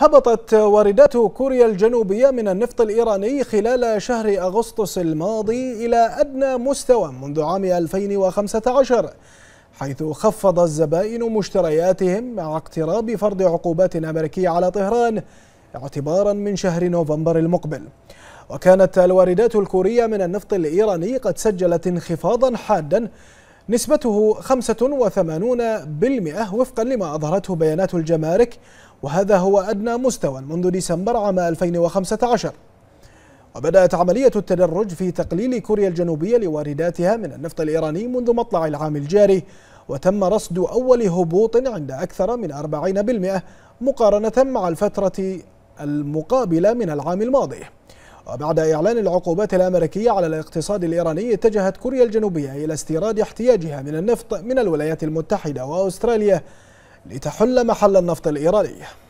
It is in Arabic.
هبطت واردات كوريا الجنوبية من النفط الإيراني خلال شهر أغسطس الماضي إلى أدنى مستوى منذ عام 2015 حيث خفض الزبائن مشترياتهم مع اقتراب فرض عقوبات أمريكية على طهران اعتبارا من شهر نوفمبر المقبل وكانت الواردات الكورية من النفط الإيراني قد سجلت انخفاضا حادا نسبته 85% وفقا لما أظهرته بيانات الجمارك وهذا هو أدنى مستوى منذ ديسمبر عام 2015 وبدأت عملية التدرج في تقليل كوريا الجنوبية لوارداتها من النفط الإيراني منذ مطلع العام الجاري وتم رصد أول هبوط عند أكثر من 40% مقارنة مع الفترة المقابلة من العام الماضي وبعد إعلان العقوبات الأمريكية على الاقتصاد الإيراني اتجهت كوريا الجنوبية إلى استيراد احتياجها من النفط من الولايات المتحدة وأستراليا لتحل محل النفط الإيراني